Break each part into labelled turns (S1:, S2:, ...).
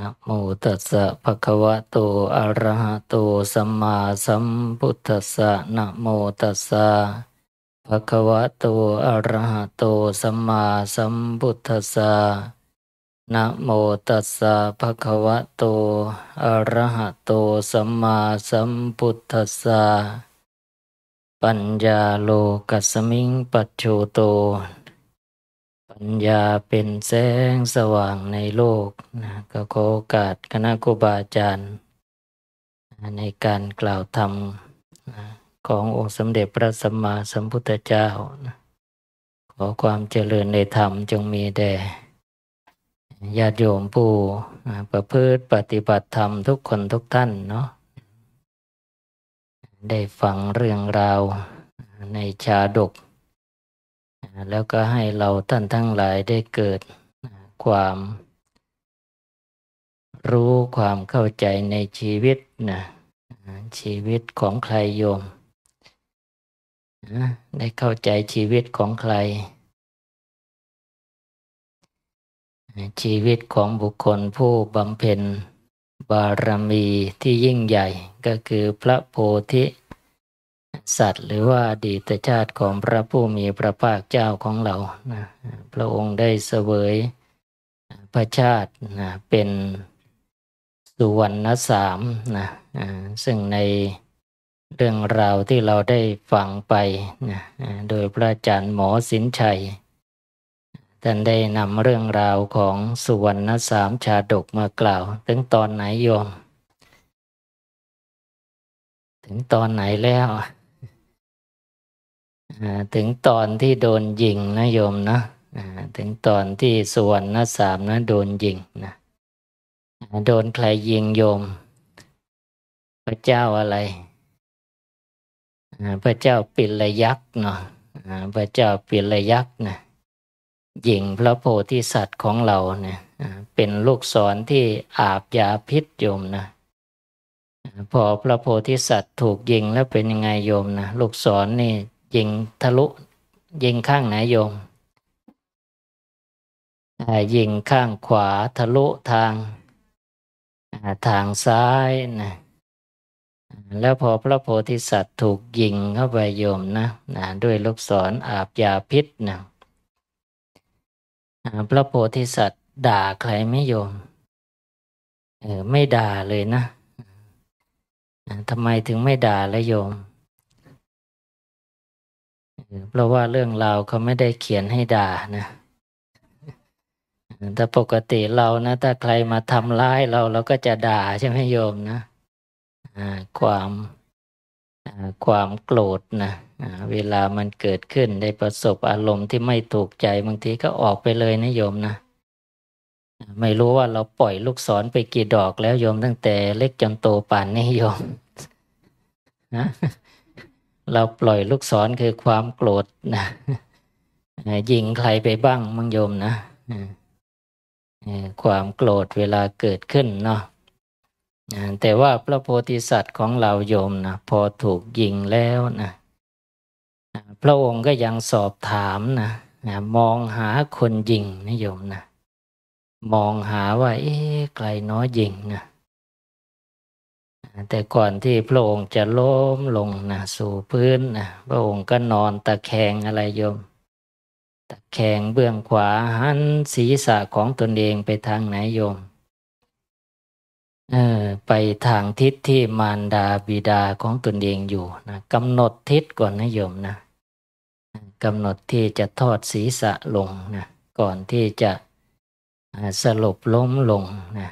S1: นะโมตัสสะภะคะวะโตอะระหะโตสัมมาสัมพุทธัสสะนะโมตัสสะภะคะวะโตอะระหะโตสัมมาสัมพุทธัสสะนะโมตัสสะภะคะวะโตอะระหะโตสัมมาสัมพุทธัสสะปัญญาโลกัสมิงปัจโชโตญยาเป็นแสงสว่างในโลกนะก็ขอโอกาสคณะครูบาอาจารย์ ในการกล่าวธรรมขององค์สมเด็จพระสัมมาสัมพุทธเจ้า ขอความเจริญในธรรมจงมีแด่ญาติโยมผู้ประพฤติปฏิบัติธรรมทุกคนทุกท่านเนาะได้ฟังเรื่องราวในชาดกแล้วก็ให้เราท่านทั้งหลายได้เกิดความรู้ความเข้าใจในชีวิตนะชีวิตของใครโยมนะได้เข้าใจชีวิตของใคร ชีวิตของบุคคลผู้บำเพ็ญบารมีที่ยิ่งใหญ่ ก็คือพระโพธิสัตว์หรือว่า อดีตชาติของพระผู้มีพระภาคเจ้าของเรานะพระองค์ได้เสวยพระชาตินะเป็นสุวรรณสามนะซึ่งในเรื่องราวที่เราได้ฟังไปนะโดยพระอาจารย์หมอสินชัยท่านได้นำเรื่องราวของสุวรรณสามชาดกมากล่าว ถึงตอนไหนโยม ถึงตอนไหนแล้วถึงตอนที่โดนยิงนะโยมนะถึงตอนที่ส่วนนะสามนะโดนยิงนะโดนใครยิงโยม พระเจ้าอะไร พระเจ้าปิลยักษ์เนาะพระเจ้าปิลยักษ์นะยิงพระโพธิสัตว์ของเราเนี่ยเป็นลูกศรที่อาบยาพิษโยมนะพอพระโพธิสัตว์ถูกยิงแล้วเป็นยังไงโยมนะลูกศรนนี่ยิงทะลุ ยิงข้างไหนโยมยิงข้างขวาทะลุทางทางซ้ายนะแล้วพอพระโพธิสัตว์ถูกยิงเข้าไปโยมนะนะด้วยลูกศรอาบยาพิษนะพระโพธิสัตว์ ด่าใครไม่โยมเออไม่ด่าเลยนะทำไมถึงไม่ด่าละโยมเพราะว่าเรื่องราวเขาไม่ได้เขียนให้ด่านะแต่ปกติเรานะ ถ้าใครมาทำร้ายเราเราก็จะด่าใช่ไหมโยมนะความความโกรธนะเวลามันเกิดขึ้นได้ประสบอารมณ์ที่ไม่ถูกใจบางทีก็ออกไปเลยนะโยมนะ ไม่รู้ว่าเราปล่อยลูกศรไปกี่ดอกแล้วโยมตั้งแต่เล็กจนโตป่านนี้โยม นะเราปล่อยลูกศรคือความโกรธนะยิงใครไปบ้างมังโยมนะความโกรธเวลาเกิดขึ้นเนาะแต่ว่าพระโพธิสัตว์ของเราโยมนะพอถูกยิงแล้วนะพระองค์ก็ยังสอบถามนะมองหาคนยิงนะโยมนะมองหาว่าเอ๊ะใครน้อยิงนะแต่ก่อนที่พระองค์จะล้มลงนะสู่พื้นนะพระองค์ก็นอนตะแคงอะไรโยม ตะแคงเบื้องขวาหันศีรษะของตนเองไปทางไหนโยมเออไปทางทิศที่มารดาบิดาของตนเองอยู่นะกำหนดทิศก่อนนะโยมนะกำหนดที่จะทอดศีรษะลงนะก่อนที่จะสลบล้มลงนะ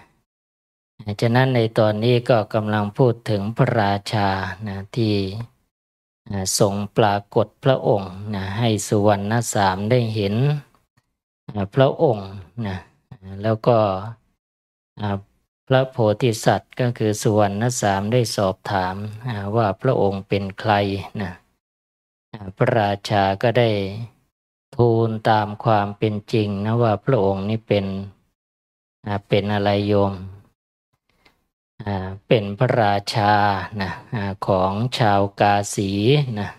S1: ฉะนั้นในตอนนี้ก็กำลังพูดถึงพระราชานะที่ทรงปรากฏพระองค์นะให้สุวรรณสามได้เห็นพระองค์นะแล้วก็พระโพธิสัตว์ก็คือสุวรรณสามได้สอบถามว่าพระองค์เป็นใครนะพระราชาก็ได้ทูลตามความเป็นจริงนะว่าพระองค์นี้เป็นเป็นอะไรโยมเป็นพระราชานะของชาวกาสีนะ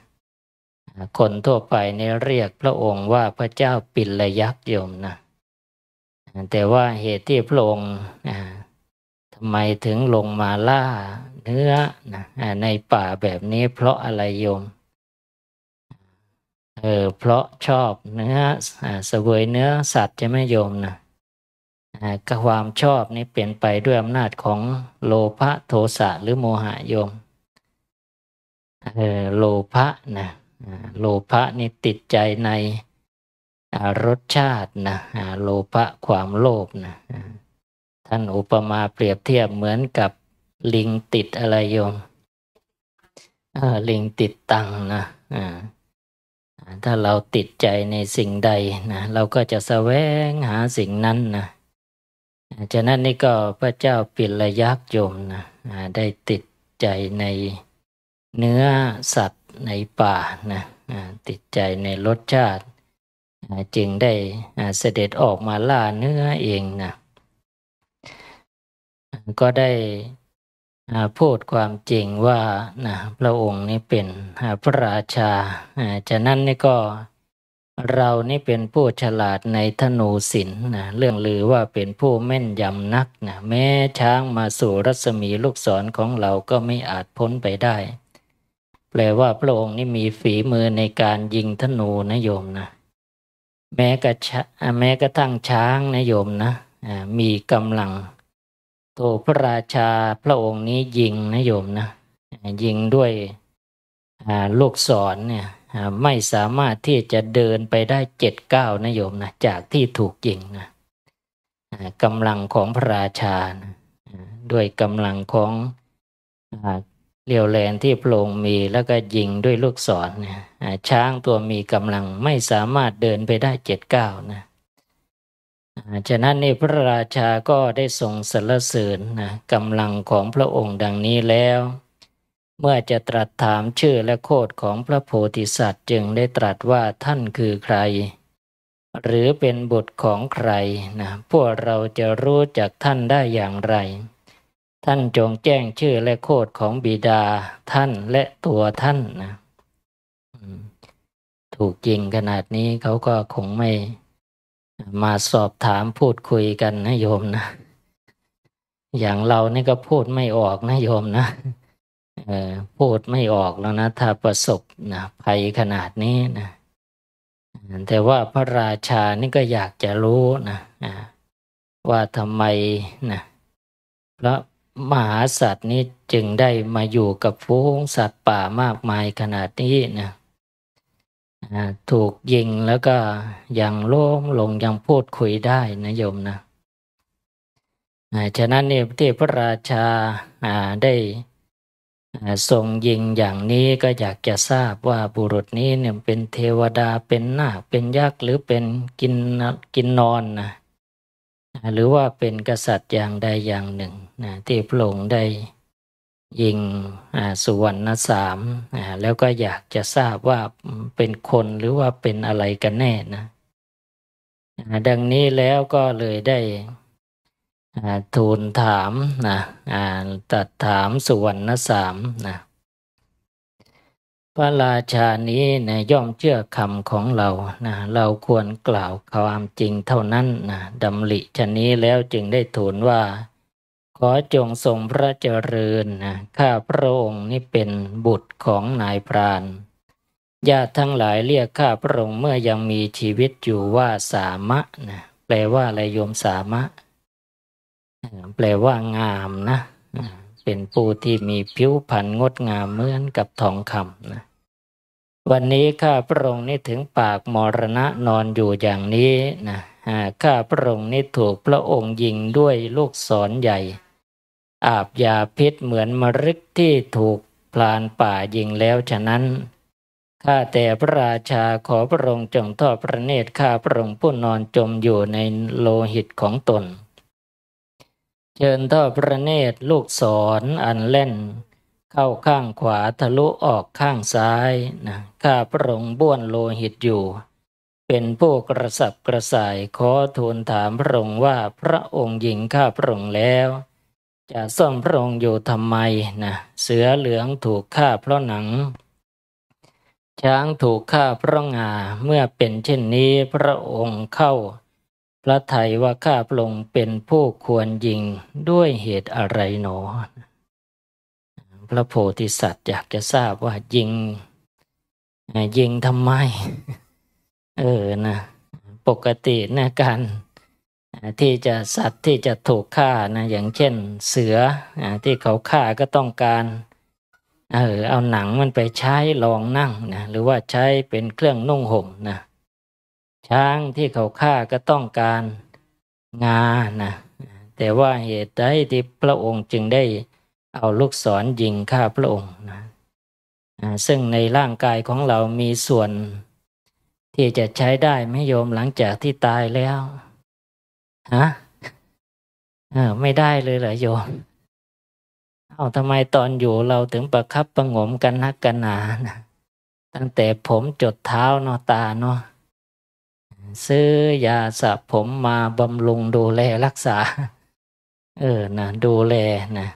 S1: คนทั่วไปในเรียกพระองค์ว่าพระเจ้าปิลยักษ์โยมนะแต่ว่าเหตุที่พระองค์ทำไมถึงลงมาล่าเนื้อนะในป่าแบบนี้เพราะอะไรโยมเออเพราะชอบเนื้อเสวยเนื้อสัตว์ใช่ไหมโยมนะกความชอบนี้เปลี่ยนไปด้วยอำนาจของโลภะโทสะหรือโมหะโยม โลภะนะโลภะนี่ติดใจในรสชาตินะ โลภะความโลภนะ ท่านอุปมาเปรียบเทียบเหมือนกับลิงติดอะไรโยม ลิงติดตังนะ ถ้าเราติดใจในสิ่งใดนะเราก็จะแสวงหาสิ่งนั้นนะฉะนั้นนี่ก็พระเจ้าปิลยักษ์โยมนะได้ติดใจในเนื้อสัตว์ในป่านะติดใจในรสชาติ จึงได้เสด็จออกมาล่าเนื้อเองนะก็ได้พูดความจริงว่านะพระองค์นี่เป็นพระราชา ฉะนั้นนี่ก็เรานี่เป็นผู้ฉลาดในธนูศิลป์นะเรื่องลือว่าเป็นผู้แม่นยำนักนะแม้ช้างมาสู่รัศมีลูกศรของเราก็ไม่อาจพ้นไปได้ แปลว่าพระองค์นี่มีฝีมือในการยิงธนูนะโยมนะแม้กระแม้กระทั่งช้างนะโยมนะมีกำลังโทพระราชาพระองค์นี้ยิงนะโยมนะ ยิงด้วยลูกศรเนี่ยไม่สามารถที่จะเดินไปได้เจ็ดเก้านะโยมนะจากที่ถูกยิงนะกำลังของพระราชานะด้วยกำลังของเลียวแลนที่โปร่งมีแล้วก็ยิงด้วยลูกศรนะช้างตัวมีกำลังไม่สามารถเดินไปได้เจ็ดเก้านะฉะนั้นนี่พระราชาก็ได้ทรงสรรเสริญนะกำลังของพระองค์ดังนี้แล้วเมื่อจะตรัสถามชื่อและโคดของพระโพธิสัตว์จึงได้ตรัสว่าท่านคือใคร หรือเป็นบุตรของใครนะพวกเราจะรู้จักท่านได้อย่างไร ท่านจงแจ้งชื่อและโคดของบิดาท่านและตัวท่านนะถูกจริงขนาดนี้เขาก็คงไม่มาสอบถามพูดคุยกันนะโยมนะอย่างเรานี่ก็พูดไม่ออกนะโยมนะพูดไม่ออกแล้วนะ ถ้าประสบนะภัยขนาดนี้นะแต่ว่าพระราชานี่ก็อยากจะรู้นะว่าทำไมนะพระมหาสัตว์นี้จึงได้มาอยู่กับฟูงสัตว์ป่ามากมายขนาดนี้นะถูกยิงแล้วก็ยังโล่งลงยังพูดคุยได้นะโยมนะฉะนั้นเนี่ยที่พระราชาได้ทรงยิงอย่างนี้ก็อยากจะทราบว่าบุรุษนี้เนี่ยเป็นเทวดาเป็นนาคเป็นยักษ์หรือเป็นกินกินนอนนะหรือว่าเป็นกษัตริย์อย่างใดอย่างหนึ่งนะที่พระองค์ได้ยิงสุวรรณสามแล้วก็อยากจะทราบว่าเป็นคนหรือว่าเป็นอะไรกันแน่นะดังนี้แล้วก็เลยได้ทูลถามนะตัดถามสุวรรณสามนะพระราชานี้นะย่อมเชื่อคำของเรานะเราควรกล่าวความจริงเท่านั้นนะดำริชนนี้แล้วจึงได้ทูลว่า ขอจงทรงพระเจริญนะข้าพระองค์นี่เป็นบุตรของนายพรานญาติทั้งหลายเรียกข้าพระองค์เมื่อยังมีชีวิตอยู่ว่าสามะนะแปลว่าอะไรโยมสามะแปลว่างามนะ เป็นผู้ที่มีผิวพรรณงดงามเหมือนกับทองคำนะ วันนี้ข้าพระองค์นี่ถึงปากมรณะนอนอยู่อย่างนี้นะข้าพระองค์นี่ถูกพระองค์ยิงด้วยลูกศรใหญ่ อาบยาพิษเหมือนมรึกที่ถูกพลานป่ายิงแล้ว ฉะนั้น ข้าแต่พระราชาขอพระองค์จงทอดพระเนตรข้าพระองค์ผู้นอนจมอยู่ในโลหิตของตนเชิญทอดพระเนตรลูกศรออันเล่น เข้าข้างขวาทะลุออกข้างซ้ายนะข้าพระองค์บ้วนโลหิตอยู่ เป็นผู้กระสับกระส่ายขอทูลถามพระองค์ว่าพระองค์หญิงข้าพระองค์แล้ว จะซ่อมพระองค์อยู่ทำไมนะเสือเหลืองถูกฆ่าเพราะหนัง ช้างถูกฆ่าเพราะงาเมื่อเป็นเช่นนี้พระองค์เข้าพระไทยว่าข้าพระองค์เป็นผู้ควรยิงด้วยเหตุอะไรหนอ พระโพธิสัตว์ อยากจะทราบว่า ยิงยิงทำไมเออนะปกตินะการที่จะสัตว์ที่จะถูกฆ่านะอย่างเช่นเสือที่เขาฆ่าก็ต้องการเออเอาหนังมันไปใช้รองนั่งนะหรือว่าใช้เป็นเครื่องนุ่งห่มนะช้างที่เขาฆ่าก็ต้องการงานะแต่ว่าเหตุใดที่พระองค์จึงได้เอาลูกศรยิงฆ่าพระองค์นะซึ่งในร่างกายของเรามีส่วนที่จะใช้ได้ไม่โยมหลังจากที่ตายแล้วฮะเออไม่ได้เลยเหรอโยม เอาทำไมตอนอยู่เราถึงประครับประงมกันนักกันหนานะตั้งแต่ผมจดเท้าเนาะตาเนาะซื้อยาสระผมมาบำรุงดูแลรักษา เออนะ ดูแลนะ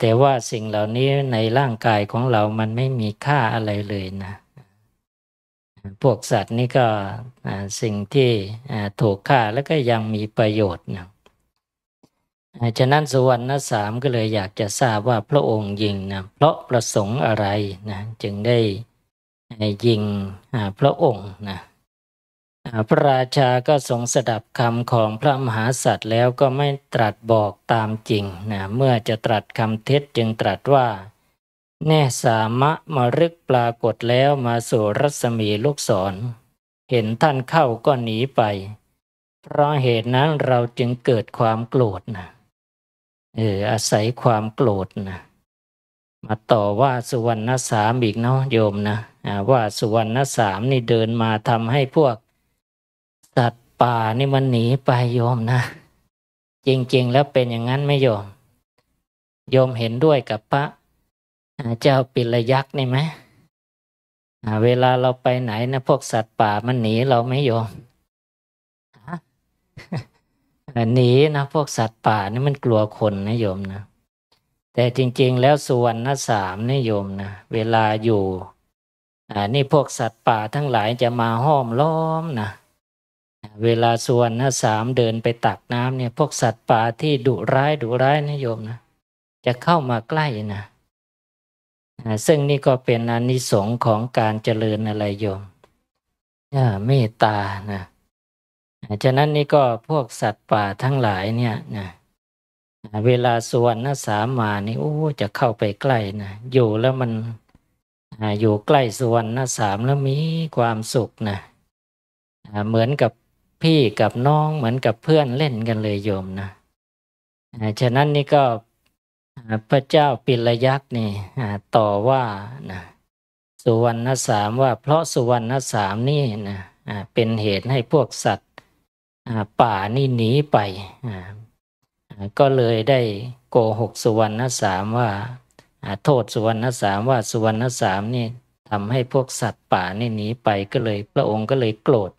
S1: แต่ว่าสิ่งเหล่านี้ในร่างกายของเรามันไม่มีค่าอะไรเลยนะ พวกสัตว์นี่ก็สิ่งที่ถูกค่าแล้วก็ยังมีประโยชน์นะฉะนั้นสุวรรณสามก็เลยอยากจะทราบว่าพระองค์ยิงนะ เพราะประสงค์อะไรนะ จึงได้ยิงพระองค์นะพระราชาก็ทรงสดับคำของพระมหาสัตว์แล้วก็ไม่ตรัสบอกตามจริง นะเมื่อจะตรัสคำเท็จจึงตรัสว่า แน่สามะมารึกปรากฏแล้วมาสู่รัศมีลูกศร เห็นท่านเข้าก็หนีไป เพราะเหตุนั้นเราจึงเกิดความโกรธนะ เอออาศัยความโกรธนะมาต่อว่าสุวรรณสามอีกเนาะโยมนะว่าสุวรรณสามนี่เดินมาทำให้พวกป่านี่มันหนีไปโยมนะจริง ๆ แล้วเป็นอย่างนั้นไม่โยมโยมเห็นด้วยกับพระเจ้าปิลยักษ์นี่ไหมเวลาเราไปไหนนะพวกสัตว์ป่ามันหนีเราไม่โยมหนีนะพวกสัตว์ป่านี่มันกลัวคนนะโยมนะ แต่จริง ๆ แล้วส่วนนะสามนี่โยมนะเวลาอยู่อ่านี่พวกสัตว์ป่าทั้งหลายจะมาห้อมล้อมนะเวลาส่วนนะสามเดินไปตักน้ำเนี่ย พวกสัตว์ป่าที่ดุร้ายดุร้ายนะโยมนะจะเข้ามาใกล้นะซึ่งนี่ก็เป็นอนิสงค์ของการเจริญอะไรโยมเมตตานะฉะนั้นนี่ก็พวกสัตว์ป่าทั้งหลายเนี่ยนะเวลาส่วนนะสามมานี่โอ้จะเข้าไปใกล้นะอยู่แล้วมันอยู่ใกล้ส่วนนะสามแล้วมีความสุขนะเหมือนกับพี่กับน้องเหมือนกับเพื่อนเล่นกันเลยโยมนะ ฉะนั้นนี่ก็พระเจ้าปิลยักษ์นี่ต่อว่านะสุวรรณสาม ว่า เพราะสุวรรณสามนี่นะเป็นเหตุให้พวกสัตว์ป่านี่หนีไปก็เลยได้โกหก สุวรรณสามว่า โทษสุวรรณสามว่า สุวรรณสามนี่ทำให้พวกสัตว์ป่านี่หนีไปก็เลยพระองค์ก็เลยโกรธ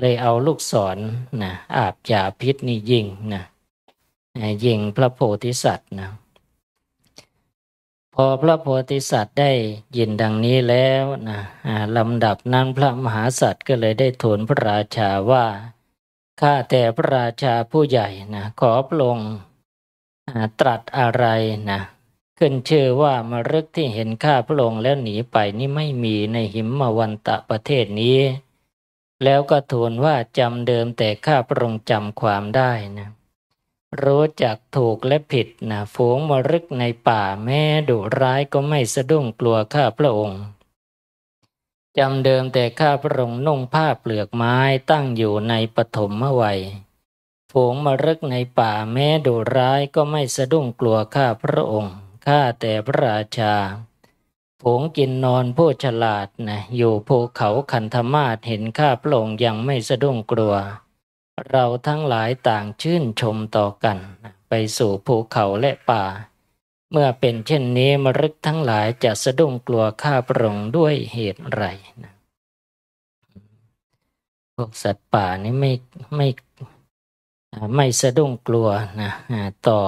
S1: เลยเอาลูกศรนะอาบยาพิษนี่ยิงนะยิงพระโพธิสัตว์นะพอพระโพธิสัตว์ได้ยินดังนี้แล้วนะลำดับนั้นพระมหาสัตว์ ก็เลยได้ทูลพระราชาว่าข้าแต่พระราชาผู้ใหญ่นะขอพระองค์ตรัสอะไรนะขึ้นชื่อว่ามรึกที่เห็นข้าพระองค์แล้วหนีไปนี่ไม่มีในหิมมวันตะประเทศนี้แล้วก็ทูลว่าจำเดิมแต่ข้าพระองค์จำความได้นะ รู้จักถูกและผิดนะฝูงมรึกในป่าแม้ดุร้ายก็ไม่สะดุ้งกลัวข้าพระองค์จำเดิมแต่ข้าพระองค์นุ่งผ้าเปลือกไม้ตั้งอยู่ในปฐมวัย ฝูงมรึกในป่าแม้ดุร้ายก็ไม่สะดุ้งกลัวข้าพระองค์ ข้าแต่พระราชาผงกินนอนผู้ฉลาดนะอยู่ภูเขาคันธมาศเห็นข้าพระองค์ยังไม่สะดุ้งกลัว เราทั้งหลายต่างชื่นชมต่อกัน ไปสู่ภูเขาและป่า เมื่อเป็นเช่นนี้มรึกทั้งหลายจะสะดุ้งกลัวข้าพระองค์ด้วยเหตุไรนะพวกสัตว์ป่านี่ไม่ไม่ไม่สะดุ้งกลัวนะต่อ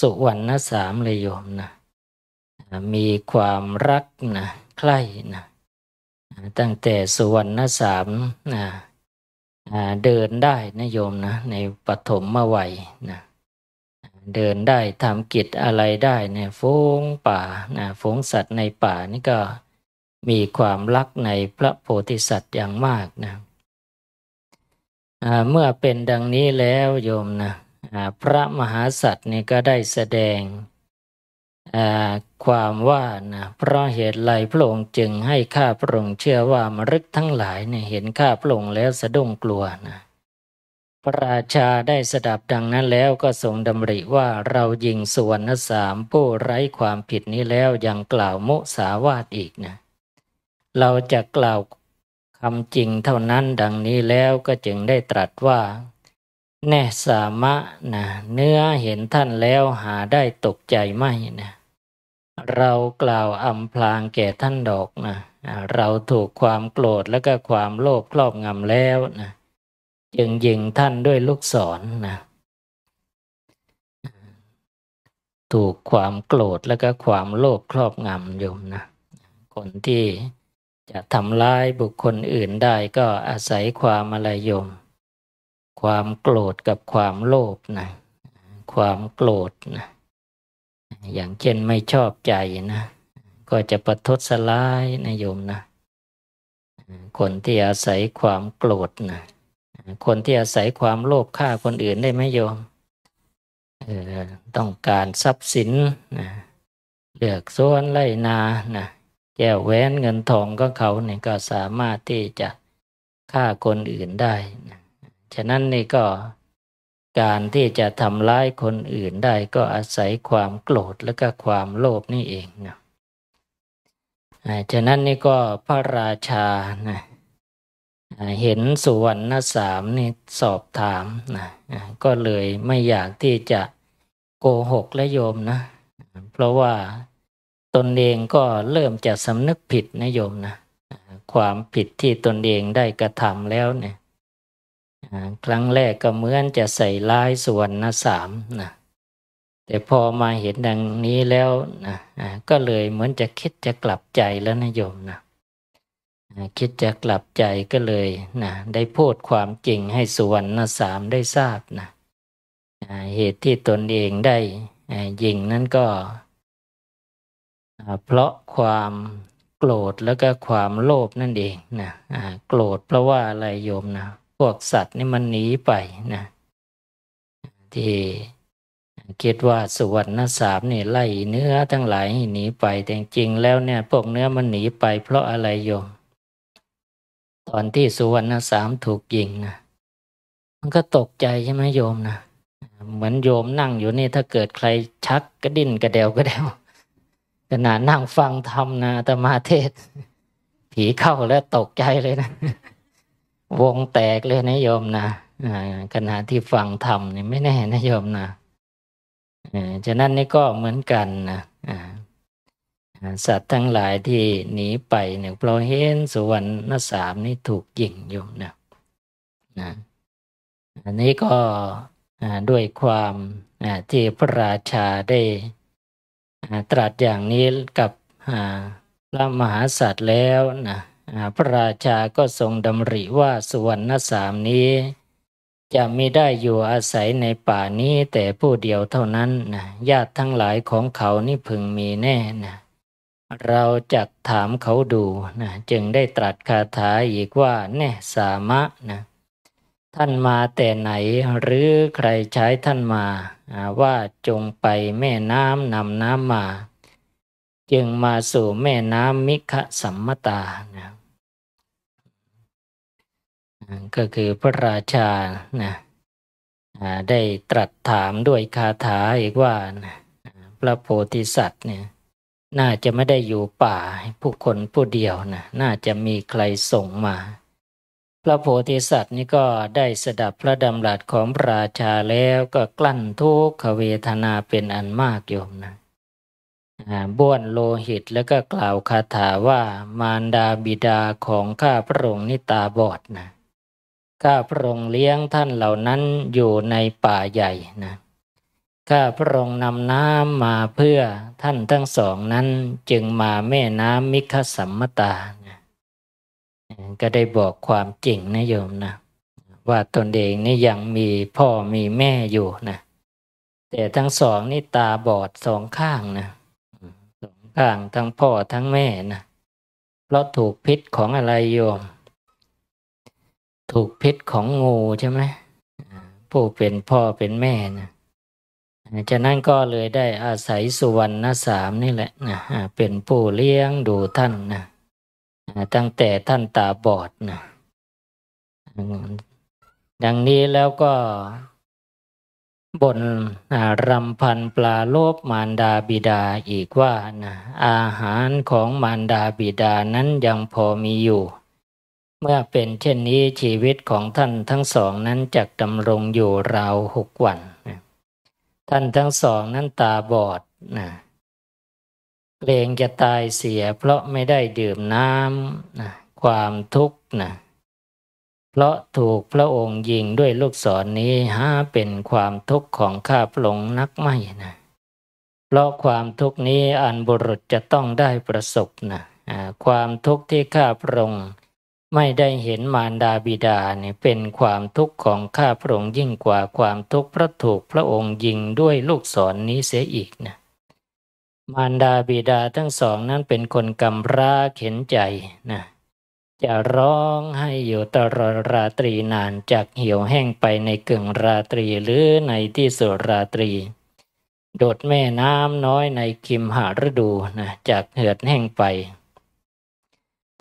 S1: สุวรรณสามเลยโยมนะมีความรักนะใคร่นะตั้งแต่สุวรรณสามนะเดินได้นะโยมนะ ในปฐมมวัยนะเดินได้ทำกิจอะไรได้เนี่ยฟงป่านะฟงสัตว์ในป่านี่ก็มีความรักในพระโพธิสัตว์อย่างมากนะเมื่อเป็นดังนี้แล้วโยมนะพระมหาสัตว์นี่ก็ได้แสดงความว่านะเพราะเหตุไรพระองค์จึงให้ข้าพระองค์เชื่อว่ามรึกทั้งหลายเนี่ยเห็นข้าพระองค์แล้วสะดุ้งกลัวนะ พระราชาได้สดับดังนั้นแล้วก็ทรงดำริว่าเรายิงสวนนสามผู้ไร้ความผิดนี้แล้วยังกล่าวมุสาวาทอีกนะ เราจะกล่าวคำจริงเท่านั้นดังนี้แล้วก็จึงได้ตรัสว่าแน่สามะนะเนื้อเห็นท่านแล้วหาได้ตกใจไหมนะเรากล่าวอำพลางแก่ท่านดอกนะเราถูกความโกรธและก็ความโลภครอบงำแล้วนะจึงยิงท่านด้วยลูกศรนนะถูกความโกรธและก็ความโลภครอบงำอยู่นะคนที่ จะทำร้ายบุคคลอื่นได้ก็อาศัยความอะไรยม ความโกรธกับความโลภนะความโกรธนะอย่างเช่นไม่ชอบใจนะก็จะประทุษร้ายนะโยมนะคนที่อาศัยความโกรธนะคนที่อาศัยความโลภฆ่าคนอื่นได้ไหมโยมออต้องการทรัพย์สินนะเลือกซ้อนไล่นานะแก้วแหวนเงินทอง ก็เขาเนี่ยก็สามารถที่จะฆ่าคนอื่นได้นะฉะนั้นนี่ก็การที่จะทำร้ายคนอื่นได้ก็อาศัยความโกรธและก็ความโลภนี่เองนะฉะนั้นนี่ก็พระราชานะเห็นสุวรรณสามนี่สอบถามนะก็เลยไม่อยากที่จะโกหกและโยมนะ เพราะว่าตนเองก็เริ่มจะสำนึกผิดนะโยมนะ ความผิดที่ตนเองได้กระทำแล้วเนี่ยครั้งแรกก็เหมือนจะใส่ร้ายส่วนนะสามนะ แต่พอมาเห็นดังนี้แล้วนะ ก็เลยเหมือนจะคิดจะกลับใจแล้วนะโยมนะคิดจะกลับใจก็เลยนะได้พูดความจริงให้ส่วนนณสามได้ทราบนะเหตุที่ตนเองได้ยิงนั้นก็ เพราะความโกรธแล้วก็ความโลภนั่นเองนะโกรธเพราะว่าอะไรโยมนะเพวกสัตว์นี่มันหนีไปนะที่ คิดว่าสุวรรณสามนี่ไล่เนื้อทั้งหลายหนีไปแต่จริงแล้วเนี่ยพวกเนื้อมันหนีไป เพราะอะไรโยม ตอนที่สุวรรณสามถูกยิงนะมันก็ตกใจใช่ไหมโยมนะ เหมือนโยมนั่งอยู่นี่ถ้าเกิดใครชักกระดิ่นกระเดวกระเดวขนาดนั่งฟังธรรมนะธรรมาเทศผีเข้าแล้วตกใจเลยนะวงแตกเลยนะโยมนะขณะที่ฟังธรรมนี่ไม่แน่นะโยมนะฉะนั้นนี่ก็เหมือนกันนะสัตว์ทั้งหลายที่หนีไปเนี่ยเพราะเห็นสุวรรณสามนี่ถูกยิงโยมนะนะอันนี้ก็ด้วยความที่พระราชาได้ตรัสอย่างนี้กับพระมหาสัตว์แล้วนะพระราชาก็ทรงดำริว่าสุวรรณสามนี้ จะไม่ได้อยู่อาศัยในป่านี้ แต่ผู้เดียวเท่านั้นนะญาติทั้งหลายของเขานี่พึงมีแน่นะเราจะถามเขาดูนะจึงได้ตรัสคาถาอีกว่า แน่สามะนะท่านมาแต่ไหน หรือใครใช้ท่านมา ว่าจงไปแม่น้ำนำน้ำมา จึงมาสู่แม่น้ำมิขสัมมตานะก็คือพระราชา นะ ได้ตรัสถามด้วยคาถาอีกว่า พระโพธิสัตว์เนี่ย น่าจะไม่ได้อยู่ป่าผู้คนผู้เดียวนะ น่าจะมีใครส่งมา พระโพธิสัตว์นี่ก็ได้สดับพระดำรัสของพระราชาแล้วก็กลั้นทุกขเวทนาเป็นอันมากโยมนะบ้วนโลหิตแล้วก็กล่าวคาถาว่ามารดาบิดาของข้าพระองค์นิตาบอดนะข้าพระองค์เลี้ยงท่านเหล่านั้นอยู่ในป่าใหญ่นะ ข้าพระองค์นำน้ำมาเพื่อท่านทั้งสองนั้นจึงมาแม่น้ำมิคสัมมตานะก็ได้บอกความจริงนะโยมนะว่าตนเองนี่ยังมีพ่อมีแม่อยู่นะ แต่ทั้งสองนี่ตาบอดสองข้างนะสองข้างทั้งพ่อทั้งแม่นะเพราะถูกพิษของอะไรโยมถูกพิษของงูใช่ไหมผู้เป็นพ่อเป็นแม่นะจากนั้นก็เลยได้อาศัยสุวรรณสามนี่แหละนะเป็นผู้เลี้ยงดูท่านนะตั้งแต่ท่านตาบอดนะดังนี้แล้วก็ บนรำพันปลาโลบมารดาบิดาอีกว่านะอาหารของมารดาบิดานั้นยังพอมีอยู่เมื่อเป็นเช่นนี้ชีวิตของท่านทั้งสองนั้นจักดำรงอยู่ราวหกวัน ท่านทั้งสองนั้นตาบอดนะ เกรงจะตายเสีย เพราะไม่ได้ดื่มน้ำนะ ความทุกข์นะ เพราะถูกพระองค์ยิงด้วยลูกศรนนี้ ห้าเป็นความทุกข์ของข้าพระองค์นักไม่นะ เพราะความทุกข์นี้ อันบุรุษจะต้องได้ประสบนะ ความทุกข์ที่ข้าพระองค์ไม่ได้เห็นมารดาบิดาเนี่ยเป็นความทุกข์ของข้าพระองค์ยิ่งกว่าความทุกข์พระถูกพระองค์ยิงด้วยลูกศรนนี้เสียอีกนะมารดาบิดาทั้งสองนั้นเป็นคนกำราเข็นใจนะจะร้องให้อยู่ตลอดราตรีนานจากเหี่ยวแห้งไปในกึ่งราตรีหรือในที่สุดราตรี โดดแม่น้ำน้อยในคิมหาฤดูนะจากเหือดแห้งไป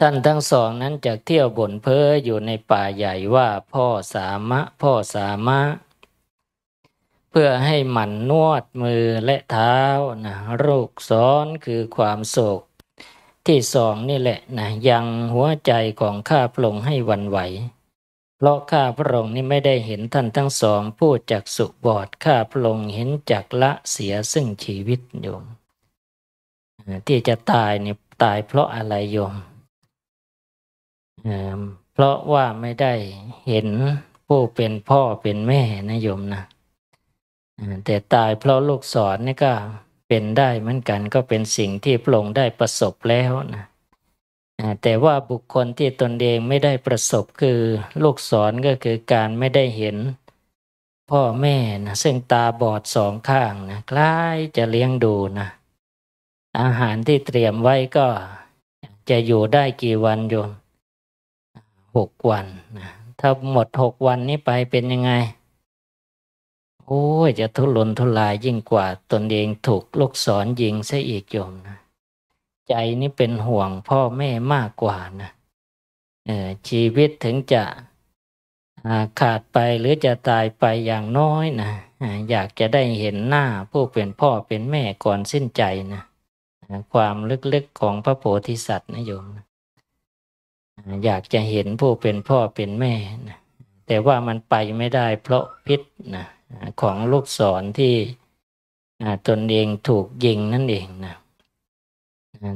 S1: ท่านทั้งสองนั้นจะเที่ยวบ่นเพ้ออยู่ในป่าใหญ่ว่าพ่อสามะพ่อสามะเพื่อให้หมันนวดมือและเท้านะโรคซ้อนคือความโศก ที่สองนี่แหละนะยังหัวใจของข้าพระองค์ให้วันไหว เพราะข้าพระองค์นี่ไม่ได้เห็นท่านทั้งสองพูดจากสุบอดข้าพระองค์เห็นจากละเสียซึ่งชีวิตโยมที่จะตายนี่ตายเพราะอะไรโยมเพราะว่าไม่ได้เห็นผู้เป็นพ่อเป็นแม่นะโยมนะแต่ตายเพราะลูกศรนนี่ก็เป็นได้เหมือนกันก็เป็นสิ่งที่พระองค์ได้ประสบแล้วนะแต่ว่าบุคคลที่ตนเองไม่ได้ประสบคือลูกศรก็คือการไม่ได้เห็นพ่อแม่นะซึ่งตาบอดสองข้างนะคล้ายจะเลี้ยงดูนะอาหารที่เตรียมไว้ก็จะอยู่ได้กี่วัน โยมหกวันนะถ้าหมดหกวันนี้ไปเป็นยังไง โอ้ยจะทุรนทุรายยิ่งกว่า ตนเองถูกลูกศรยิงซะอีกโยมนะใจนี้เป็นห่วงพ่อแม่มากกว่านะเออชีวิตถึงจะขาดไปหรือจะตายไปอย่างน้อยนะอยากจะได้เห็นหน้าผู้เป็นพ่อเป็นแม่ก่อนสิ้นใจนะความลึกๆ ของพระโพธิสัตว์นะโยมนะอยากจะเห็นผู้เป็นพ่อเป็นแม่นะแต่ว่ามันไปไม่ได้เพราะพิษนะของลูกศรที่ตนเองถูกยิงนั่นเองนะ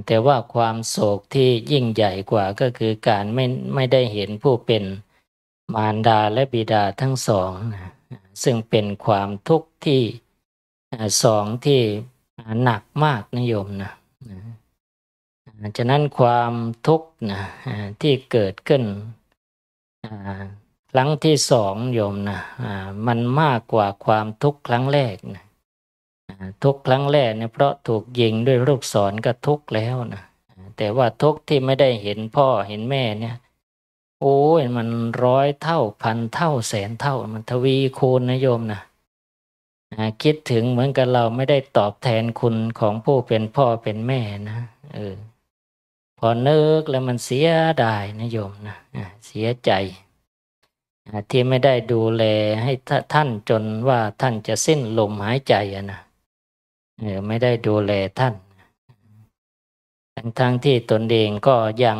S1: แต่ว่าความโศกที่ยิ่งใหญ่กว่าก็คือการไม่ไม่ได้เห็นผู้เป็นมารดาและบิดาทั้งสองนะซึ่งเป็นความทุกข์ที่สองที่หนักมากนิยมนะฉะนั้นความทุกข์นะที่เกิดขึ้นครั้งที่สองโยมนะมันมากกว่าความทุกข์ครั้งแรกนะทุกครั้งแรกเนี่ยเพราะถูกยิงด้วยลูกศรก็ทุกแล้วนะแต่ว่าทุกที่ไม่ได้เห็นพ่อเห็นแม่เนี่ยโอ้ยมันร้อยเท่าพันเท่าแสนเท่า มันทวีคูณนะโยมนะคิดถึงเหมือนกับเราไม่ได้ตอบแทนคุณของผู้เป็นพ่อเป็นแม่นะเออพอนึกแล้วมันเสียดายนะโยมนะเสียใจ ที่ไม่ได้ดูแลให้ท่านจนว่าท่านจะสิ้นลมหายใจนะหรือไม่ได้ดูแลท่านทั้งที่ตนเองก็ยัง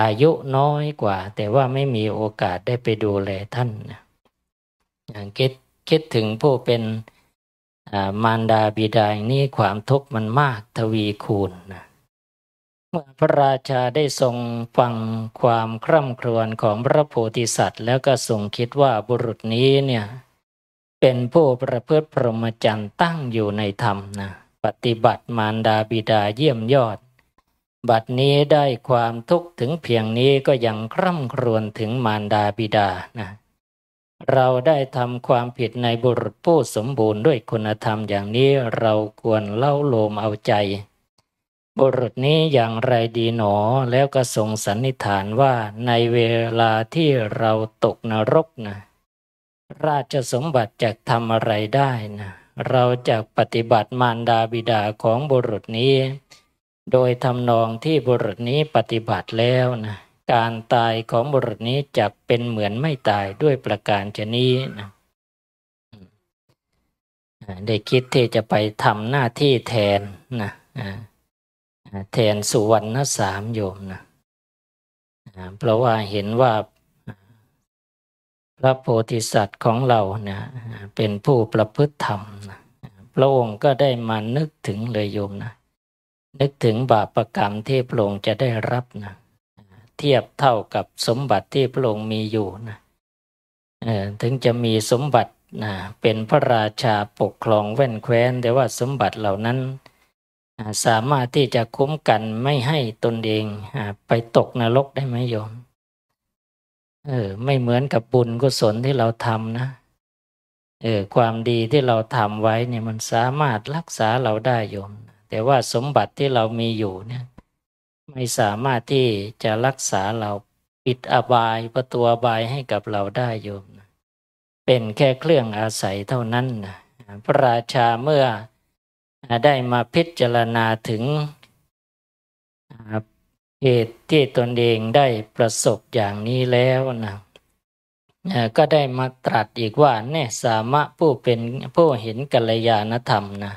S1: อายุน้อยกว่า แต่ว่าไม่มีโอกาสได้ไปดูแลท่านคิดคิดถึงผู้เป็นมารดาบิดาอย่างนี้ความทุกข์มันมากทวีคูณนะเมื่อพระราชาได้ทรงฟังความคร่ำครวญของพระโพธิสัตว์ แล้วก็ทรงคิดว่าบุรุษนี้เนี่ย เป็นผู้ประพฤติพรหมจรรย์ตั้งอยู่ในธรรมนะปฏิบัติมารดาบิดาเยี่ยมยอด บัดนี้ได้ความทุกข์ถึงเพียงนี้ก็ยังคร่ำครวญถึงมารดาบิดานะเราได้ทำความผิดในบุรุษผู้สมบูรณ์ด้วยคุณธรรมอย่างนี้เราควรเล่าโลมเอาใจบุรุษนี้อย่างไรดีหนอแล้วก็ทรงสันนิษฐานว่าในเวลาที่เราตกนรกนะราชสมบัติจะทำอะไรได้นะเราจะปฏิบัติมารดาบิดาของบุรุษนี้ โดยทำนองที่บุรุษนี้ปฏิบัติแล้วนะการตายของบุรุษนี้จะเป็นเหมือนไม่ตายด้วยประการชนี้นะได้คิดที่จะไปทำหน้าที่แทนนะ่แทนสุวรรณสามโยมนะ เพราะว่าเห็นว่า พระโพธิสัตว์ของเราเนะเป็นผู้ประพฤติธรรมนะพระองค์ก็ได้มานึกถึงเลยโยมนะนึกถึงบาปกรรมที่พระองค์จะได้รับนะเทียบเท่ากับสมบัติที่พระองค์มีอยู่นะถึงจะมีสมบัตินะเป็นพระราชาปกครองแว่นแคว้น แต่ว่าสมบัติเหล่านั้นสามารถที่จะคุ้มกันไม่ให้ตนเองไปตกนรกได้ไหมโยม เออ ไม่เหมือนกับบุญกุศลที่เราทำนะเออ ความดีที่เราทำไว้เนี่ยมันสามารถรักษาเราได้โยม แต่ว่าสมบัติที่เรามีอยู่เนี่ย ไม่สามารถที่จะรักษาเรา ปิดอบายประตูอบายให้กับเราได้โยมเป็นแค่เครื่องอาศัยเท่านั้นนะพระราชาเมื่อได้มาพิจารณาถึงเหตุที่ตนเองได้ประสบอย่างนี้แล้วนะก็ได้มาตรัสอีกว่าแน่สามะผู้เป็นผู้เห็นกัลยาณธรรมนะ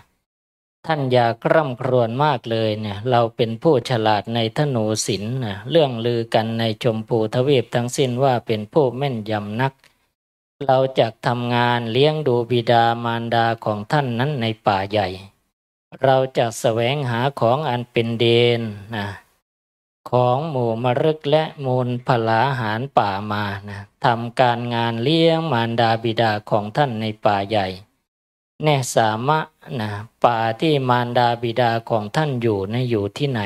S1: ท่านอย่าคร่ำครวญมากเลยเนี่ย เราเป็นผู้ฉลาดในธนูศิลนะเรื่องลือกันในชมพูทวีปทั้งสิ้นว่าเป็นผู้แม่นยำนัก เราจะทำงานเลี้ยงดูบิดามารดาของท่านนั้นในป่าใหญ่เราจะแสวงหาของอันเป็นเดนนะของหมู่มรึกและมูลผลาหารป่ามานะทำการงานเลี้ยงมารดาบิดาของท่านในป่าใหญ่ แน่สามะนะป่าที่มารดาบิดาของท่านอยู่นะอยู่ที่ไหน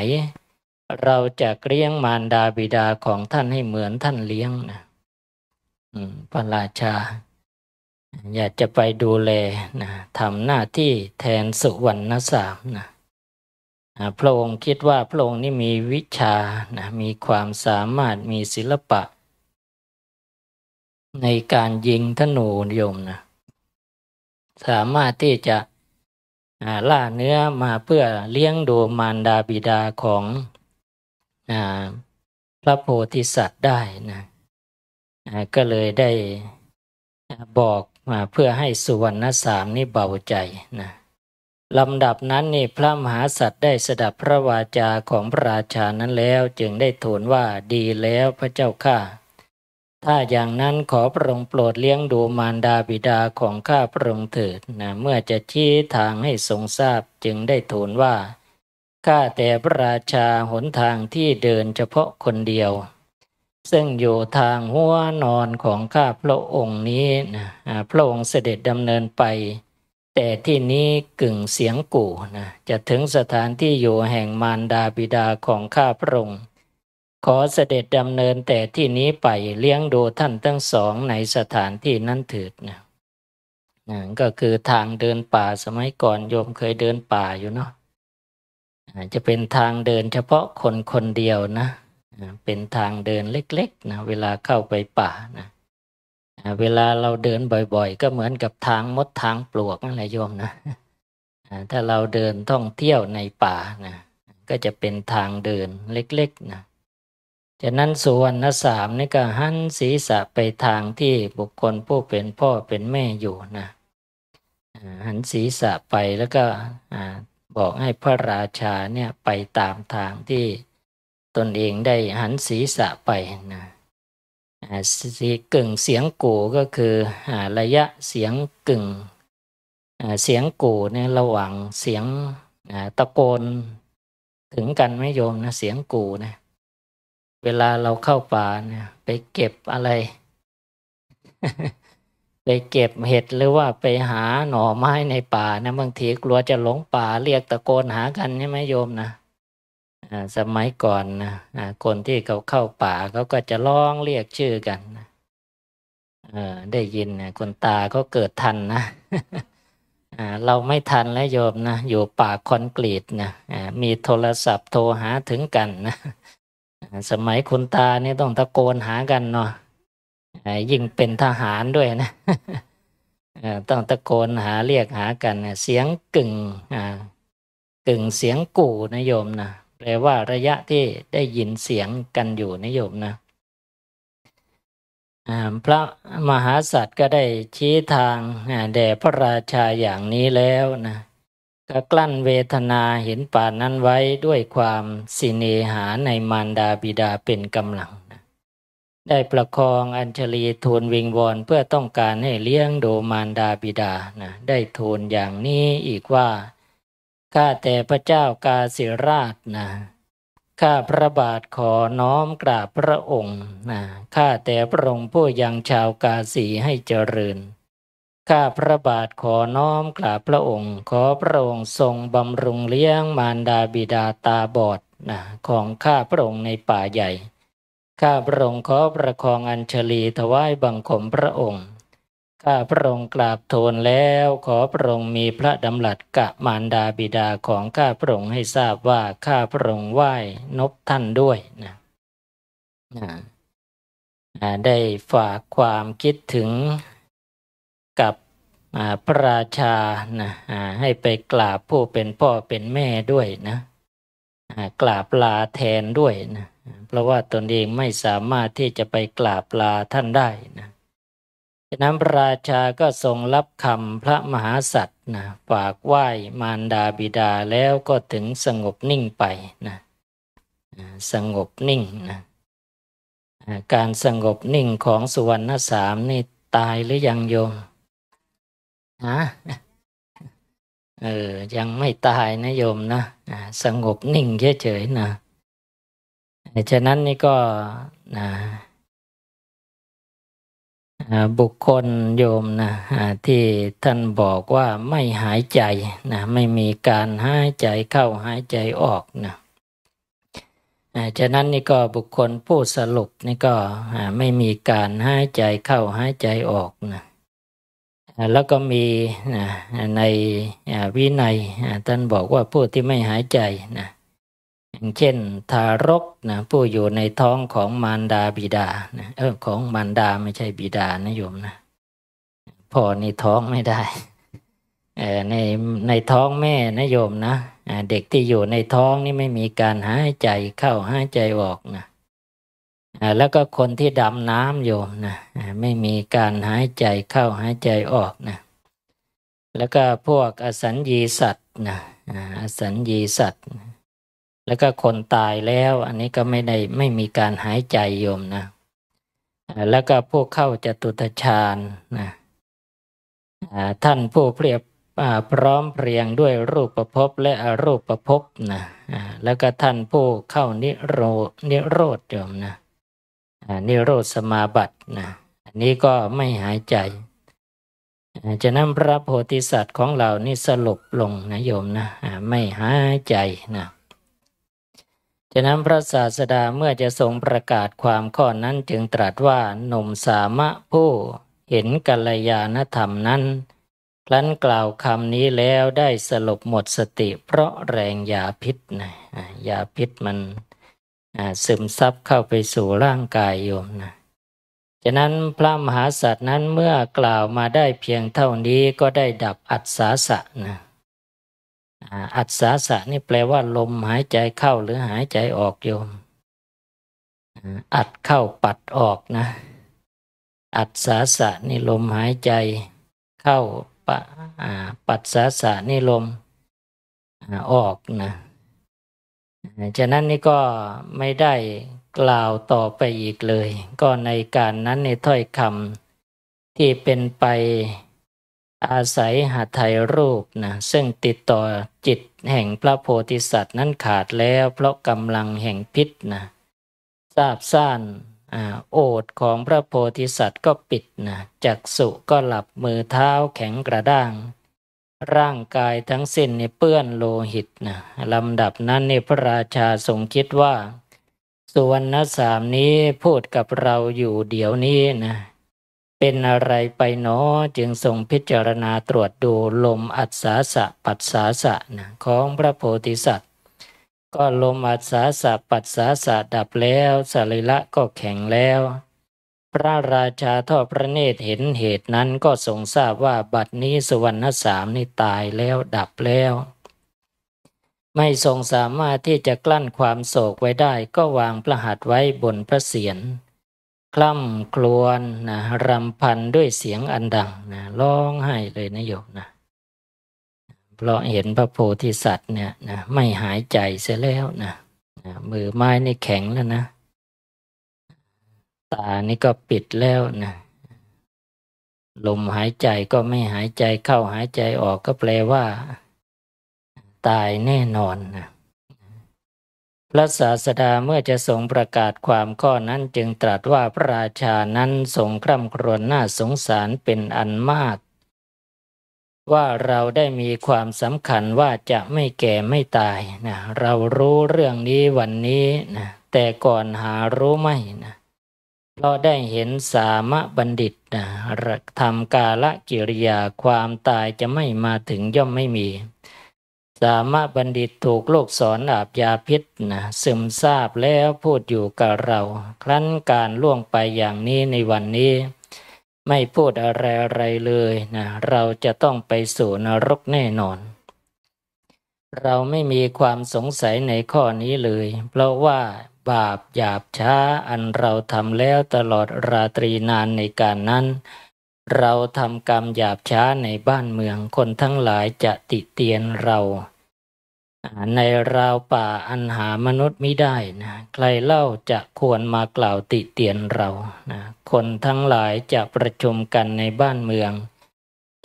S1: เราจะเลี้ยงมารดาบิดาของท่านให้เหมือนท่านเลี้ยงนะพระราชาอยากจะไปดูแลนะทำหน้าที่แทนสุวรรณสามนะพระองค์คิดว่าพระองค์นี่มีวิชานะมีความสามารถมีศิลปะ ในการยิงธนูยมนะสามารถที่จะล่าเนื้อมาเพื่อเลี้ยงดูมารดาบิดาของพระโพธิสัตว์ได้นะก็เลยได้บอกมาเพื่อให้สุวรรณสามนี่เบาใจนะลำดับนั้นนี่พระมหาสัตว์ได้สดับพระวาจาของพระราชานั้นแล้วจึงได้ทูลว่าดีแล้วพระเจ้าข้าถ้าอย่างนั้นขอพระองค์โปรดเลี้ยงดูมารดาบิดาของข้าพระองค์เถิดนะเมื่อจะชี้ทางให้ทรงทราบ จึงได้ทูลว่า ข้าแต่พระราชาหนทางที่เดินเฉพาะคนเดียวซึ่งอยู่ทางหัวนอนของข้าพระองค์นี้นะพระองค์เสด็จดำเนินไป แต่ที่นี้กึ่งเสียงกู่นะ จะถึงสถานที่อยู่แห่งมารดาบิดาของข้าพระองค์ ขอเสด็จดำเนินแต่ที่นี้ไปเลี้ยงดูท่านทั้งสองในสถานที่นั้นเถิดนะนะก็คือทางเดินป่าสมัยก่อนโยมเคยเดินป่าอยู่เนาะจะเป็นทางเดินเฉพาะคนคนเดียวนะเป็นทางเดินเล็ก ๆนะเวลาเข้าไปป่านะเวลาเราเดินบ่อยๆ ก็เหมือนกับทาง มดทางปลวกนั่นแหละโยมนะ ถ้าเราเดินท่องเที่ยวในป่านะ ก็จะเป็นทางเดินเล็ก ๆ นะจากนั้นสุวรรณสามนี่ก็หันศีรษะไปทางที่บุคคลผู้เป็นพ่อเป็นแม่อยู่นะหันศีรษะไปแล้วก็บอกให้พระราชาเนี่ยไปตามทางที่ตนเองได้หันศีรษะไปนะสีกึ่งเสียงโกก็คือระยะเสียงกึ่งเสียงโกเนี่ยระหว่างเสียงตะโกน ถึงกันไม่โยมนะ เสียงกูนะเวลาเราเข้าป่าเนี่ย ไปเก็บอะไรไปเก็บเห็ดหรือว่าไปหาหน่อไม้ในป่านะบางทีกลัวจะหลงป่าเรียกตะโกนหากันใช่ไหมโยมนะสมัยก่อนนะคนที่เขาเข้าป่าเขาก็จะร้องเรียกชื่อกันได้ยินคนตาเขาเกิดทันนะเราไม่ทันแล้วโยมนะอยู่ป่าคอนกรีตนะมีโทรศัพท์โทรหาถึงกันนะสมัยคุณตานี่ต้องตะโกนหากันเนาะยิ่งเป็นทหารด้วยนะต้องตะโกนหาเรียกหากันเสียงกึ่งกึ่งเสียงกู่นะโยมนะแปลว่าระยะที่ได้ยินเสียงกันอยู่นิยมนะพระมหาสัตว์ก็ได้ชี้ทาง แด่พระราชาอย่างนี้แล้วนะ ก็กลั้นเวทนาเห็นป่านั้นไว้ด้วยความสิเนหาในมารดาบิดาเป็นกำลังนะได้ประคองอัญชลีทูลวิงวอนเพื่อต้องการให้เลี้ยงดูมารดาบิดานะได้ทูลอย่างนี้อีกว่าข้าแต่พระเจ้ากาสิราชนะ ข้าพระบาทขอน้อมกราบพระองค์นะ ข้าแต่พระองค์ผู้ยังชาวกาสีให้เจริญ ข้าพระบาทขอน้อมกราบพระองค์ ขอพระองค์ทรงบำรุงเลี้ยงมารดาบิดาตาบอดนะของข้าพระองค์ในป่าใหญ่ ข้าพระองค์ขอประคองอัญชลีถวายบังคมพระองค์ข้าพระองค์กราบทูลแล้ว ขอพระองค์มีพระดำรัสกับมารดาบิดาของข้าพระองค์ให้ทราบว่าข้าพระองค์ไหว้ นบท่านด้วยนะได้ฝากความคิดถึงกับพระราชานะให้ไปกราบผู้เป็นพ่อเป็นแม่ด้วยนะกราบลาแทนด้วยนะเพราะว่าตนเองไม่สามารถที่จะไปกราบลาท่านได้นะฉะนั้นราชาก็ทรงรับคำพระมหาสัตว์นะฝากไหว้มารดาบิดาแล้วก็ถึงสงบนิ่งไปนะสงบนิ่งนะการสงบนิ่งของสุวรรณสามนี่ตายหรือยังโยมฮะเออ ยังไม่ตายนะโยมนะสงบนิ่งเฉยๆนะฉะนั้นนี่ก็นะบุคคลโยมนะที่ท่านบอกว่าไม่หายใจนะไม่มีการหายใจเข้า หายใจออกนะฉะนั้นนี่ก็บุคคลผู้สรุปนี่ก็ไม่มีการหายใจเข้า หายใจออกนะแล้วก็มีในวินัยท่านบอกว่าผู้ที่ไม่หายใจนะเช่น ทารกนะผู้อยู่ในท้องของมารดาบิดา นะเออของมารดาไม่ใช่บิดานะโยมนะพ่อในท้องไม่ได้ในในท้องแม่นะโยมนะเด็กที่อยู่ในท้องนี่ไม่มีการหายใจเข้าหายใจออกนะแล้วก็คนที่ดำน้ำโยมนะไม่มีการหายใจเข้าหายใจออกนะแล้วก็พวกอสัญญีสัตว์นะอสัญญีสัตว์แล้วก็คนตายแล้ว อันนี้ก็ไม่ได้ไม่มีการหายใจโยมนะแล้วก็พวกเข้าจตุตฌานนะท่านผู้เปรียบพร้อมเพรียงด้วยรูปประพบและอรูปประพบนะแล้วก็ท่านผู้เข้านิโรนิโรธโยมนะนิโรธสมาบัตินะอันนี้ก็ไม่หายใจ จะนัพระโพธิสัตว์ของเรานี่สลบลงนะโยมนะไม่หายใจนะฉะนั้นพระศาสดาเมื่อจะทรงประกาศความข้อนั้นจึงตรัสว่าหนุ่มสามะ ผู้เห็นกัลยาณธรรมนั้นลรั้น กล่าวคำนี้แล้วได้สลบหมดสติเพราะแรง ยาพิษนะยาพิษมันซึมซับเข้าไปสู่ร่างกายโยมนะฉะนั้นพระมหาสัตว์นั้นเมื่อกล่าวมาได้เพียงเท่านี้ก็ได้ดับอัศสสะนะอัศาสะนี่แปลว่าลมหายใจเข้าหรือหายใจออกโยม อัดเข้าปัดออกนะ อัดสาสะ นี่ลมหายใจ เข้าปะปัดสาสะนี่ลมออกนะฉะนั้นนี่ก็ไม่ได้กล่าวต่อไปอีกเลย ก็ในการนั้นในถ้อยคำที่เป็นไปอาศัยหาไทยรูปนะซึ่งติดต่อจิตแห่งพระโพธิสัตว์นั้นขาดแล้วเพราะกำลังแห่งพิษนะทราบซ่านโอดของพระโพธิสัตว์ก็ปิดนะจักสุก็หลับมือเท้าแข็งกระด้าง ร่างกายทั้งสิ้นเนี่เปื้อนโลหิตนะลำดับนั้นเนี่พระราชาทรงคิดว่าสุวรรณสามนี้พูดกับเราอยู่เดี๋ยวนี้นะเป็นอะไรไปเนาะจึงทรงพิจารณาตรวจดูลมอัศสะปัสสาสะนะของพระโพธิสัตว์ ก็ลมอัศสะปัสสาสะดับแล้วสรีละก็แข็งแล้ว พระราชาทอดพระเนตรเห็นเหตุนั้นก็ทรงทราบว่าบัดนี้สุวรรณสามนี่ ตายแล้วดับแล้ว ไม่ทรงสามารถที่จะกลั้นความโศกไว้ได้ก็วางประหัตไว้บนพระเศียรคล่ำครวญนะรำพันด้วยเสียงอันดัง นะร้องไห้เลยนะโยมนะเพราะเห็นพระโพธิสัตว์เนี่ยนะไม่หายใจเสียแล้วนะนะมือไม้นี่แข็งแล้วนะ ตานี่ก็ปิดแล้วนะลมหายใจก็ไม่หายใจ เข้าหายใจออกก็แปลว่า ตายแน่นอนนะพระศาสดาเมื่อจะทรงประกาศความข้อนั้นจึงตรัสว่าพระราชานั้นทรงคร่ำครวญน่าสงสารเป็นอันมาก ว่าเราได้มีความสำคัญว่าจะไม่แก่ไม่ตายนะเรารู้เรื่องนี้วันนี้นะแต่ก่อนหารู้ไม่นะเราได้เห็นสามะบัณฑิตนะทำกาละกิริยาความตายจะไม่มาถึงย่อมไม่มีสามารถบัณฑิตถูกลกสอนอาบยาพิษนะซึมทราบแล้วพูดอยู่กับเรา ครั้นการล่วงไปอย่างนี้ในวันนี้ ไม่พูดอะไรอะไรเลยนะเราจะต้องไปสู่นรกแน่นอน เราไม่มีความสงสัยในข้อนี้เลย เพราะว่าบาปหยาบช้า อันเราทำแล้วตลอดราตรีนานในการนั้นเราทำกรรมหยาบช้าในบ้านเมือง คนทั้งหลายจะติเตียนเรา ในราวป่าอันหามนุษย์ไม่ได้นะ ใครเล่าจะควรมากล่าวติเตียนเรา นะ คนทั้งหลายจะประชุมกันในบ้านเมือง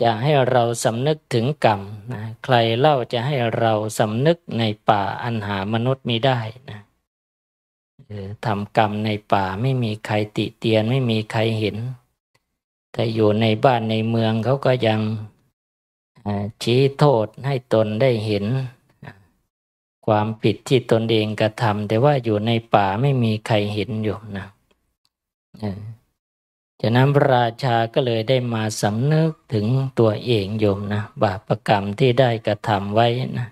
S1: จะให้เราสำนึกถึงกรรมนะ ใครเล่าจะให้เราสำนึกในป่าอันหามนุษย์ไม่ได้นะทำกรรมในป่าไม่มีใครติเตียนไม่มีใครเห็นแต่อยู่ในบ้านในเมืองเขาก็ยังชี้โทษให้ตนได้เห็น ความผิดที่ตนเองกระทำแต่ว่าอยู่ในป่าไม่มีใครเห็นอยู่นะฉะนั้นรราชาก็เลยได้มาสำนึกถึงตัวเองโยมนะบาปกรรมที่ได้กระทำไว้นะ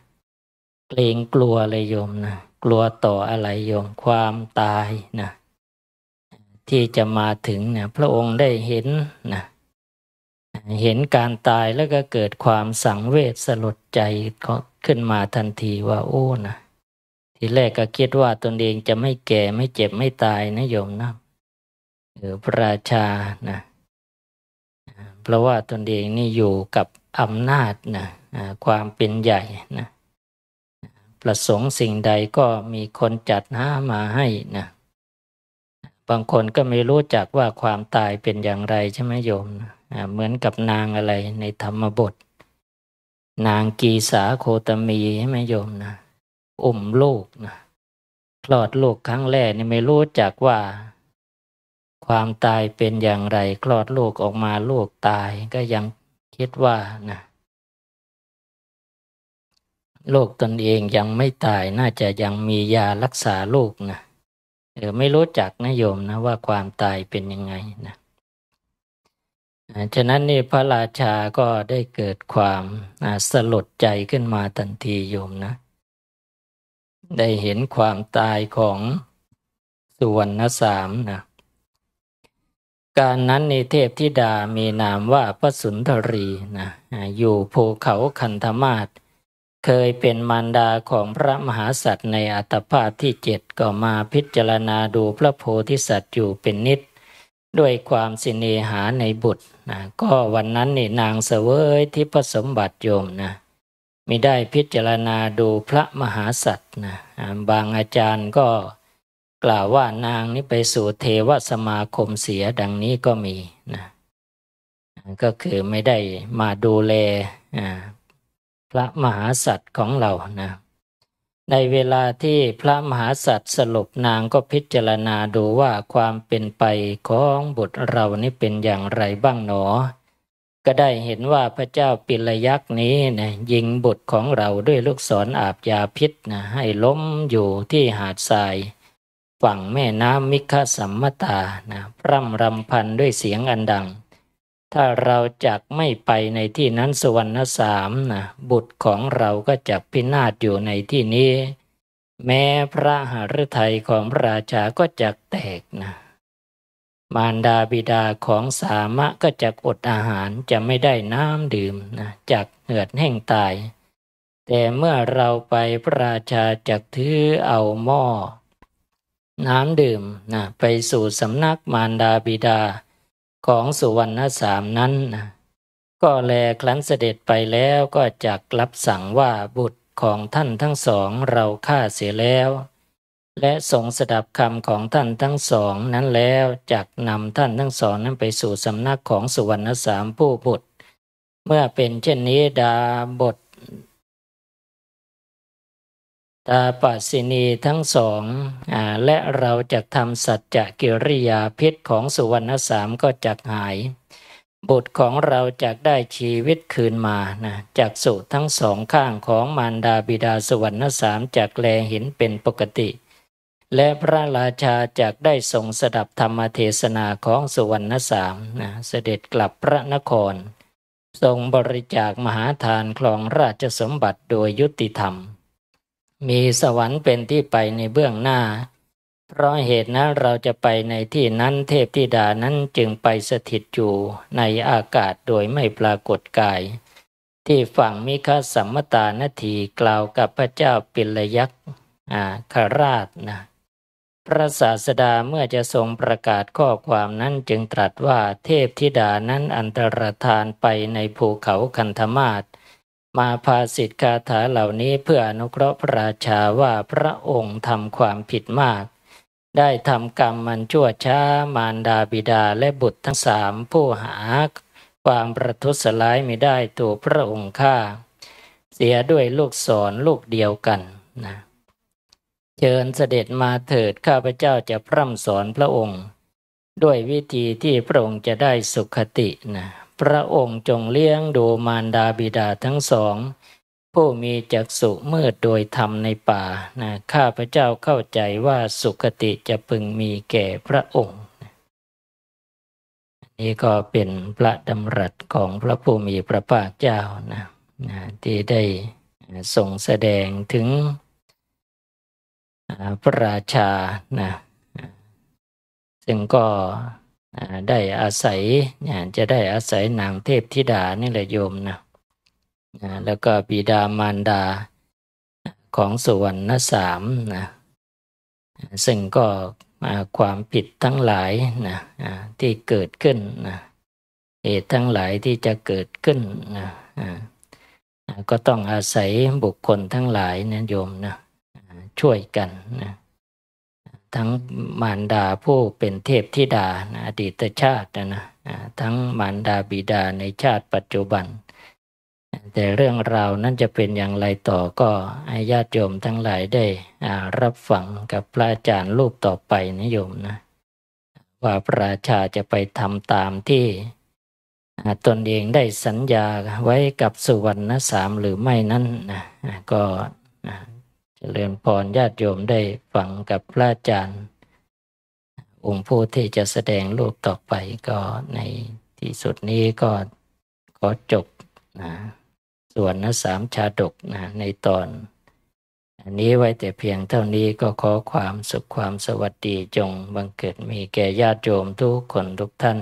S1: เกรงกลัวเลยโยมนะกลัวต่ออะไรโยม ความตายนะที่จะมาถึงนะพระองค์ได้เห็นนะเห็นการตายแล้วก็เกิดความสังเวชสลดใจ ขึ้นมาทันทีว่าโอ้นะ ทีแรกก็คิดว่า ตนเองจะไม่แก่ไม่เจ็บไม่ตายนะโยมนะหรือพระราชานะเพราะว่าตนเองนี่อยู่กับอำนาจนะความเป็นใหญ่นะ ประสงค์สิ่งใดก็มีคนจัดหามาให้นะบางคนก็ไม่รู้จักว่าความตายเป็นอย่างไรใช่ไหมโยมเหมือนกับนางอะไรในธรรมบท นางกีสาโคตมีใช่ไหมโยมนะอุ้มลูกนะคลอดลูกครั้งแรกนี่ไม่รู้จักว่า ความตายเป็นอย่างไรคลอดลูกออกมาลูกตายก็ยังคิดว่านะโูกตนเองยังไม่ตายน่าจะยังมียารักษาลูกนะเือไม่รู้จักนะโยมนะว่าความตายเป็นยังไงนะฉะนั้นนี่พระราชาก็ได้เกิดความสลดใจขึ้นมาทันทีโยมนะ ได้เห็นความตายของสุวรรณสามนะ การนั้นในเทพธิดามีนามว่าพระสุนทรีนะ อยู่ภูเขาคันธมาศเคยเป็นมารดาของพระมหาสัตว์ในอัตภาพที่เจ็ดก็มาพิจารณาดูพระโพธิสัตว์อยู่เป็นนิด ด้วยความสิเนหาในบุตรนะก็วันนั้นนี่นางเสวยที่ผสมบัติโยมนะมิได้พิจารณาดูพระมหาสัตว์นะบางอาจารย์ก็กล่าวว่านางนี้ไปสู่เทวสมาคมเสียดังนี้ก็มีนะก็คือไม่ได้มาดูแลพระมหาสัตว์ของเรานะ ในเวลาที่พระมหาสัตว์สรุปนางก็พิจารณาดูว่าความเป็นไปของบุตรเรานี่เป็นอย่างไรบ้างหนอ ก็ได้เห็นว่าพระเจ้าปิลยักษ์นี้นะยิงบุตรของเราด้วยลูกศรออาบยาพิษนะให้ล้มอยู่ที่หาดทราย ฝั่งแม่น้ำมิคสัมมตานะพร่ำรำพันด้วยเสียงอันดังถ้าเราจักไม่ไปในที่นั้นสวรรณสามนะบุตรของเราก็จักพินาศอยู่ในที่นี้ แม้พระหฤทัยของพระราชาก็จักแตกนะมารดาบิดาของสามะก็จักอดอาหารจะไม่ได้น้ำดื่มนะจักเหือดแห้งตาย แต่เมื่อเราไปพระราชาจักถือเอาหม้อ น้ำดื่มนะไปสู่สำนักมารดาบิดาของสุวรรณสามนั้นนะก็แลครั้นเสด็จไปแล้วก็จักรับสั่งว่าบุตรของท่านทั้งสองเราฆ่าเสียแล้ว และทรงสดับคำของท่านทั้งสองนั้นแล้วจักนำท่านทั้งสองนั้นไปสู่สำนักของสุวรรณสามผู้บุตรเมื่อเป็นเช่นนี้ดาบทอาปัสสินีทั้งสองอและเราจะทำสัจจะกิริยาพิษของสุวรรณสามก็จักหาย บุตรของเราจะกได้ชีวิตคืนมา นะ จากสุทั้งสองข้างของมารดาบิดาสุวรรณสามจากแลเห็นเป็นปกติ และพระราชาจากได้ทรงสดับธรรมเทศนาของสุวรรณสามนะเสด็จกลับพระนคร ทรงบริจาคมหาทานคลองราชสมบัติโดยยุติธรรมมีสวรรค์เป็นที่ไปในเบื้องหน้า เพราะเหตุนั้นเราจะไปในที่นั้นเทพธิดานั้นจึงไปสถิตอยู่ในอากาศโดยไม่ปรากฏกาย ที่ฝั่งมิคสัมมตานาทีกล่าวกับพระเจ้าปิลยักษ์อาคาราชนะพระศาสดาเมื่อจะทรงประกาศข้อความนั้นจึงตรัสว่าเทพธิดานั้นอันตรธานไปในภูเขาคันธมาศมาภาสิทธคาถาเหล่านี้เพื่ออนุเคราะห์พระราชาว่าพระองค์ทำความผิดมาก ได้ทำกรรมมันชั่วช้ามารดาบิดาและบุตรทั้งสามผู้หาความประทุษร้ายไม่ได้ตัวพระองค์ข้าเสียด้วยลูกศรลูกเดียวกันนะเชิญเสด็จมาเถิดข้าพเจ้าจะพร่ำสอนพระองค์ ด้วยวิธีที่พระองค์จะได้สุขตินะพระองค์จงเลี้ยงดูมารดาบิดาทั้งสอง ผู้มีจักษุมืดโดยธรรมในป่านะข้าพระเจ้าเข้าใจว่าสุคติจะพึงมีแก่พระองค์ นี่ก็เป็นพระดำรัสของพระผู้มีพระภาคเจ้านะนะที่ได้ส่งแสดงถึงพระราชานะซึ่งก็ได้อาศัยจะได้อาศัยนางเทพธิดานี่แหละโยมนะแล้วก็บิดามารดาของสุวรรณสามนะซึ่งก็ความผิดทั้งหลายนะที่เกิดขึ้นนะเหตุทั้งหลายที่จะเกิดขึ้นนะก็ต้องอาศัยบุคคลทั้งหลายนะโยมนะช่วยกันนะทั้งมารดาผู้เป็นเทพธิดา อดีตชาติ นะทั้งมารดาบิดาในชาติปัจจุบัน แต่เรื่องราวนั้นจะเป็นอย่างไรต่อก็อ้ญาติโยมทั้งหลายได้รับฟังกับพระอาจารย์รูปต่อไปนะโยมนะว่าพระาชาจะไปทำตามที่ตนเองได้สัญญาไว้กับสุวรรณสามหรือไม่นั้นนะก็เจริญพรญาติโยมได้ฟังกับพระอาจารย์องค์ผู้ที่จะแสดงรูปต่อไปก็ในที่สุดนี้ก็ขอจบนะส่วนนะสามชาดกนะในตอนอันนี้ไว้แต่เพียงเท่านี้ก็ขอความสุขความสวัสดีจงบังเกิดมีแก่ญาติโยมทุกคนทุกท่าน